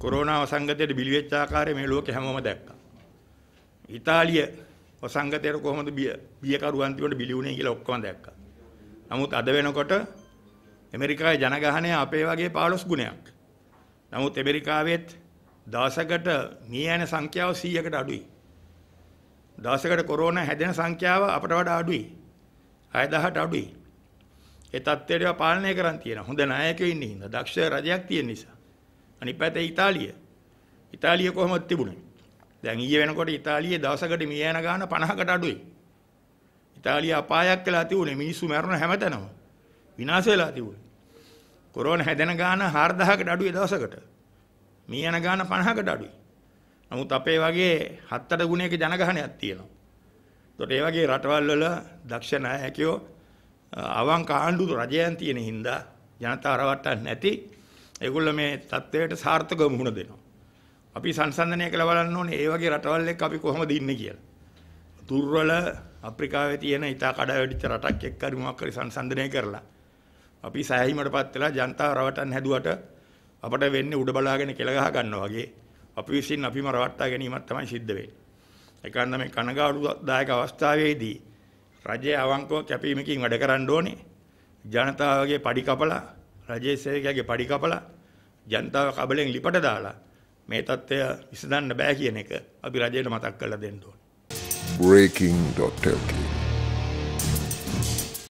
Corona වසංගතයට බිලිවෙච්ච ආකාරය මේ ලෝකෙ හැමෝම දැක්කා. ඉතාලිය වසංගතයට කොහොමද බිය බියකරු අන්තිමට බිලි වුණේ කියලා ඔක්කොම දැක්කා. නමුත් අද වෙනකොට ඇමරිකාවේ ජනගහනය අපේ වගේ 15 ගුණයක්. නමුත් ඇමරිකාවෙත් දවසකට මිය යන සංඛ්‍යාව 100කට අඩුයි. දවසකට කොරෝනා හැදෙන සංඛ්‍යාව අපට වඩා අඩුයි. 6000ට අඩුයි. ඒ තත්ත්වයට පාලනය කරන් තියෙන හොඳ නායකයෝ ඉන්න හින්දා, දක්ෂ රජයක් තියෙන නිසා. අනිත් පැත්තේ ඉතාලිය. ඉතාලිය කොහොමද තිබුණේ? දැන් ඊයේ වෙනකොට ඉතාලියේ දවසකට මිය යන ගාන 50කට අඩුයි. ඉතාලිය අපායක් වෙලා තිබුණේ මිනිස්සු මැරුණ හැමතැනම. විනාශ වෙලා තිබුණේ. කොරෝනා හැදෙන ගාන 4000කට අඩුයි දවසකට. මිය යන ගාන 50කට අඩුයි. නමුත් අපේ වගේ 7-8 ගුණයක ජනගහනයක් තියෙනවා. ඒතකොට ඒ වගේ රටවල් වල දක්ෂ නායකයෝ අවංක ආණ්ඩු රජයන් තියෙන හින්දා ජනතාව රවට්ටන්න නැති ඒගොල්ල මේ தත්වයට සාර්ථකව මුහුණ දෙනවා. අපි සංසන්දනය කළ බලන්න ඕනේ ඒ වගේ රටවල් එක්ක අපි කොහොමද ඉන්නේ කියලා. දුර්වල අප්‍රිකාවේ තියෙන ඉතා කඩාවැඩිච්ච රටක් එක්ක හරි මොකක් හරි සංසන්දනය කරලා අපි සෑහීමටපත් වෙලා ජනතාව රවටන්න හැදුවට අපට වෙන්නේ උඩ බලාගෙන කෙල ගහ ගන්නවා වගේ අපි විසින් අපිම රවට්ටා ගැනීමක් තමයි සිද්ධ වෙන්නේ. ඒකන්ද මේ කනගාටුදායක අවස්ථාවේදී රජය අවංකව කැපීමකින් වැඩ කරන්න ඕනේ. ජනතාවගේ padi කපලා රජයේ සේකයාගේ පඩි කපලා ජනතාව කබලෙන් ලිපට දාලා මේ තත්ත්වය විසඳන්න බෑ කියන එක අපි රජයට මතක් කරලා දෙන්න ඕනේ. breaking.lk